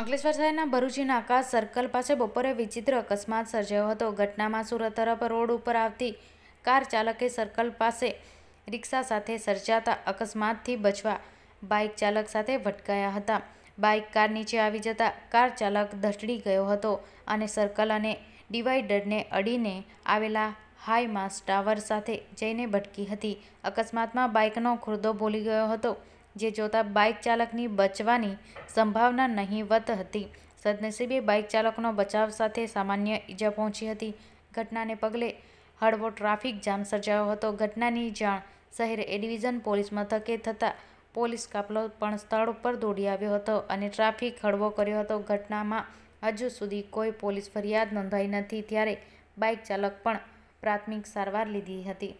અંકલેશ્વર શહેરના ભરૂચીના આકાશ સર્કલ પાસે બપોરે વિચિત્ર અકસ્માત સર્જાયો હતો ઘટનામાં સુરત તરફ રોડ ઉપર આવતી કાર ચાલકે સર્કલ પાસે રિક્ષા સાથે સર્જાતા અકસ્માતથી બચવા બાઇક ચાલક સાથે ભટકાયા હતા બાઇક કાર નીચે આવી જતા કાર ચાલક ધસડી ગયો હતો અને સર્કલ અને ડિવાઈડરને અડીને આવેલા હાઈ ટાવર સાથે જઈને ભટકી હતી અકસ્માતમાં બાઇકનો ખુરદો બોલી ગયો હતો જે જોતાં બાઇક ચાલકની બચવાની સંભાવના નહીવત હતી સદનસીબે બાઇક ચાલકનો બચાવ સાથે સામાન્ય ઈજા પહોંચી હતી ઘટનાને પગલે હળવો ટ્રાફિક જામ સર્જાયો હતો ઘટનાની જાણ શહેર એ ડિવિઝન પોલીસ મથકે થતાં પોલીસ કાફલો પણ સ્થળ ઉપર દોડી આવ્યો હતો અને ટ્રાફિક હળવો કર્યો હતો ઘટનામાં હજુ સુધી કોઈ પોલીસ ફરિયાદ નોંધાઈ નથી ત્યારે બાઇક ચાલક પણ પ્રાથમિક સારવાર લીધી હતી